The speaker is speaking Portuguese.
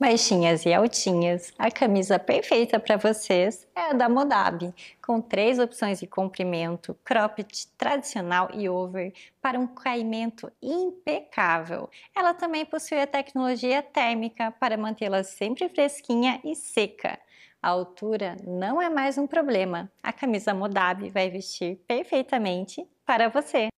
Baixinhas e altinhas, a camisa perfeita para vocês é a da Modab, com três opções de comprimento, cropped, tradicional e over, para um caimento impecável. Ela também possui a tecnologia térmica para mantê-la sempre fresquinha e seca. A altura não é mais um problema, a camisa Modab vai vestir perfeitamente para você.